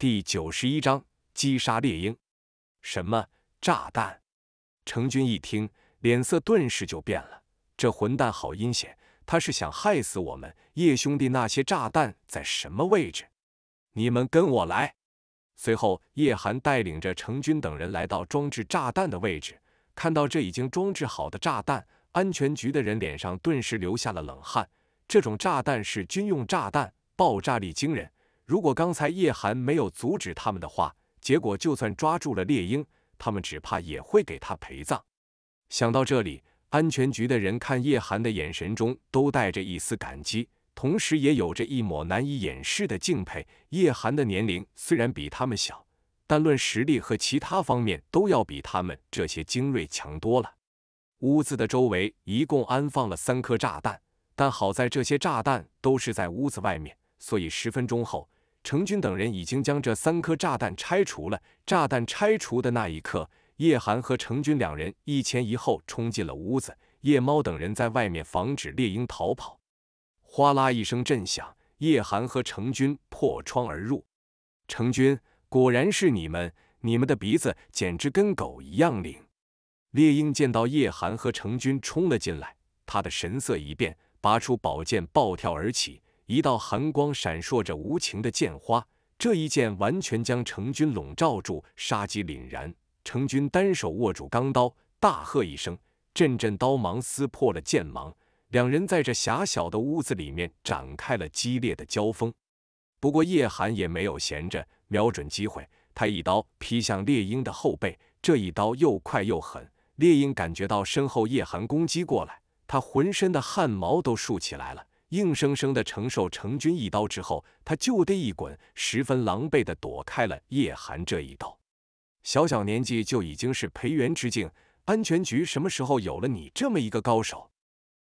第九十一章击杀猎鹰。什么炸弹？程军一听，脸色顿时就变了。这混蛋好阴险，他是想害死我们。叶兄弟，那些炸弹在什么位置？你们跟我来。随后，叶寒带领着程军等人来到装置炸弹的位置。看到这已经装置好的炸弹，安全局的人脸上顿时流下了冷汗。这种炸弹是军用炸弹，爆炸力惊人。如果刚才叶寒没有阻止他们的话，结果就算抓住了猎鹰，他们只怕也会给他陪葬。想到这里，安全局的人看叶寒的眼神中都带着一丝感激，同时也有着一抹难以掩饰的敬佩。叶寒的年龄虽然比他们小，但论实力和其他方面都要比他们这些精锐强多了。屋子的周围一共安放了三颗炸弹，但好在这些炸弹都是在屋子外面，所以十分钟后。程军等人已经将这三颗炸弹拆除了。炸弹拆除的那一刻，叶寒和程军两人一前一后冲进了屋子。夜猫等人在外面防止猎鹰逃跑。哗啦一声震响，叶寒和程军破窗而入。程军，果然是你们！你们的鼻子简直跟狗一样灵。猎鹰见到叶寒和程军冲了进来，他的神色一变，拔出宝剑，暴跳而起。一道寒光闪烁着无情的剑花，这一剑完全将程军笼罩住，杀机凛然。程军单手握住钢刀，大喝一声，阵阵刀芒撕破了剑芒。两人在这狭小的屋子里面展开了激烈的交锋。不过叶寒也没有闲着，瞄准机会，他一刀劈向猎鹰的后背。这一刀又快又狠，猎鹰感觉到身后叶寒攻击过来，他浑身的汗毛都竖起来了。硬生生的承受成军一刀之后，他就地一滚，十分狼狈的躲开了叶寒这一刀。小小年纪就已经是培元之境，安全局什么时候有了你这么一个高手？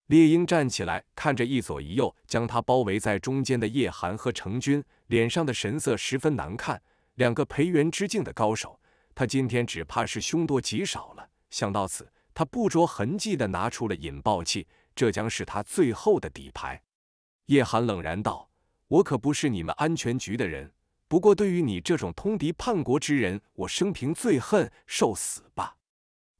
猎鹰站起来，看着一左一右将他包围在中间的叶寒和成军，脸上的神色十分难看。两个培元之境的高手，他今天只怕是凶多吉少了。想到此，他不着痕迹的拿出了引爆器，这将是他最后的底牌。叶寒冷然道：“我可不是你们安全局的人，不过对于你这种通敌叛国之人，我生平最恨，受死吧！”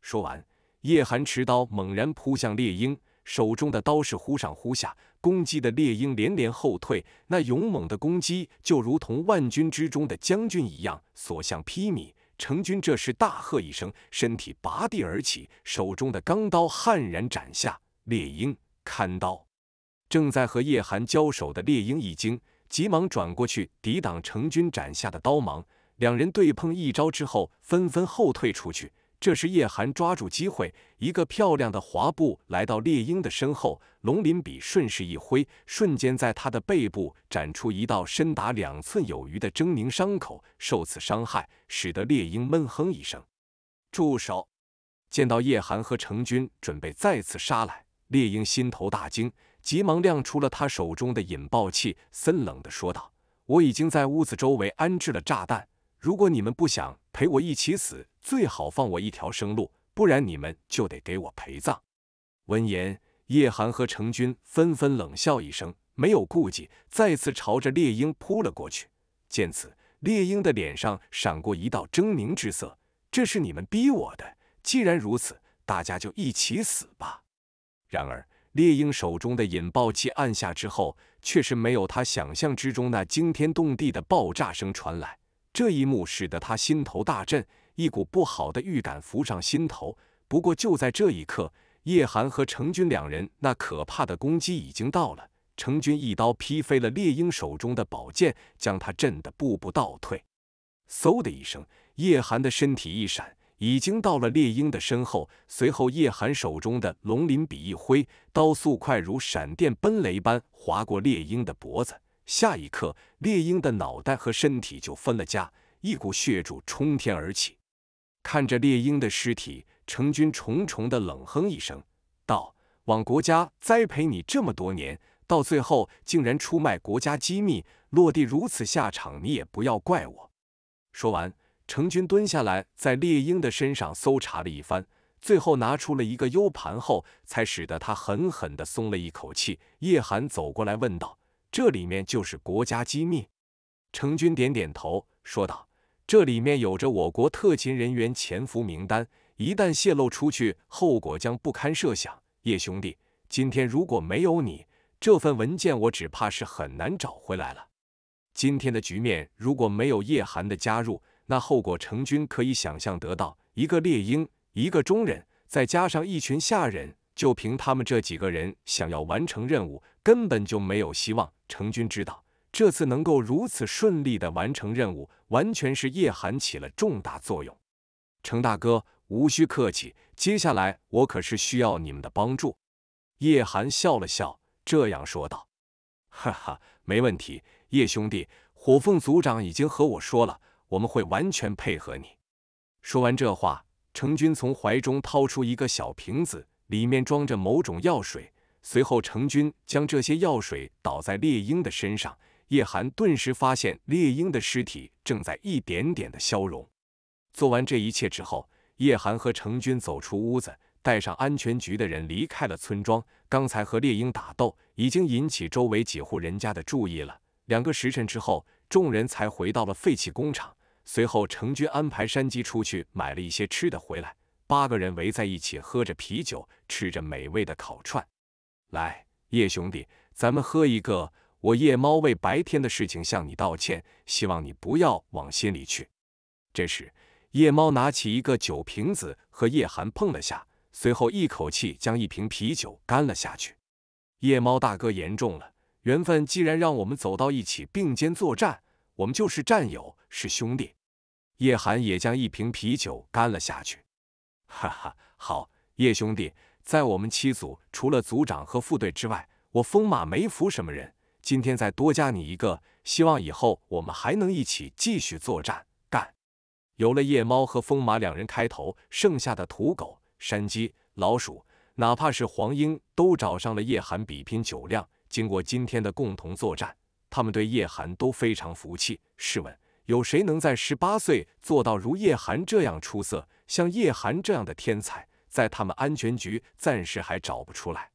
说完，叶寒持刀猛然扑向猎鹰，手中的刀是忽上忽下，攻击的猎鹰连连后退。那勇猛的攻击就如同万军之中的将军一样，所向披靡。成军这时大喝一声，身体拔地而起，手中的钢刀悍然斩下，猎鹰砍刀。正在和叶寒交手的猎鹰一惊，急忙转过去抵挡成军斩下的刀芒。两人对碰一招之后，纷纷后退出去。这时，叶寒抓住机会，一个漂亮的滑步来到猎鹰的身后，龙鳞笔顺势一挥，瞬间在他的背部斩出一道深达两寸有余的狰狞伤口。受此伤害，使得猎鹰闷哼一声，住手！见到叶寒和成军准备再次杀来，猎鹰心头大惊。急忙亮出了他手中的引爆器，森冷地说道：“我已经在屋子周围安置了炸弹，如果你们不想陪我一起死，最好放我一条生路，不然你们就得给我陪葬。”闻言，叶寒和程军纷纷冷笑一声，没有顾忌，再次朝着猎鹰扑了过去。见此，猎鹰的脸上闪过一道狰狞之色：“这是你们逼我的，既然如此，大家就一起死吧！”然而。猎鹰手中的引爆器按下之后，却是没有他想象之中那惊天动地的爆炸声传来。这一幕使得他心头大震，一股不好的预感浮上心头。不过就在这一刻，叶寒和程军两人那可怕的攻击已经到了。程军一刀劈飞了猎鹰手中的宝剑，将他震得步步倒退。嗖的一声，叶寒的身体一闪。已经到了猎鹰的身后，随后叶寒手中的龙鳞笔一挥，刀速快如闪电奔雷般划过猎鹰的脖子。下一刻，猎鹰的脑袋和身体就分了家，一股血柱冲天而起。看着猎鹰的尸体，成军重重的冷哼一声，道：“往国家栽培你这么多年，到最后竟然出卖国家机密，落地如此下场，你也不要怪我。”说完。成军蹲下来，在猎鹰的身上搜查了一番，最后拿出了一个 U 盘后，才使得他狠狠地松了一口气。叶寒走过来问道：“这里面就是国家机密？”成军点点头，说道：“这里面有着我国特勤人员潜伏名单，一旦泄露出去，后果将不堪设想。叶兄弟，今天如果没有你这份文件，我只怕是很难找回来了。今天的局面，如果没有叶寒的加入，那后果，程军可以想象得到。一个猎鹰，一个中人，再加上一群下人，就凭他们这几个人，想要完成任务，根本就没有希望。程军知道，这次能够如此顺利地完成任务，完全是叶寒起了重大作用。程大哥，无需客气。接下来，我可是需要你们的帮助。叶寒笑了笑，这样说道：“哈哈，没问题。叶兄弟，火凤族长已经和我说了。”我们会完全配合你。说完这话，程军从怀中掏出一个小瓶子，里面装着某种药水。随后，程军将这些药水倒在猎鹰的身上。叶寒顿时发现猎鹰的尸体正在一点点的消融。做完这一切之后，叶寒和程军走出屋子，带上安全局的人离开了村庄。刚才和猎鹰打斗，已经引起周围几户人家的注意了。两个时辰之后。众人才回到了废弃工厂，随后程军安排山鸡出去买了一些吃的回来。八个人围在一起喝着啤酒，吃着美味的烤串。来，叶兄弟，咱们喝一个。我夜猫为白天的事情向你道歉，希望你不要往心里去。这时，夜猫拿起一个酒瓶子和叶寒碰了下，随后一口气将一瓶啤酒干了下去。夜猫大哥严重了。缘分既然让我们走到一起并肩作战，我们就是战友，是兄弟。叶寒也将一瓶啤酒干了下去。哈哈，好，叶兄弟，在我们七组除了组长和副队之外，我风马没服什么人。今天再多加你一个，希望以后我们还能一起继续作战。干！有了夜猫和风马两人开头，剩下的土狗、山鸡、老鼠，哪怕是黄莺，都找上了叶寒比拼酒量。经过今天的共同作战，他们对叶寒都非常服气。试问，有谁能在十八岁做到如叶寒这样出色？像叶寒这样的天才，在他们安全局暂时还找不出来。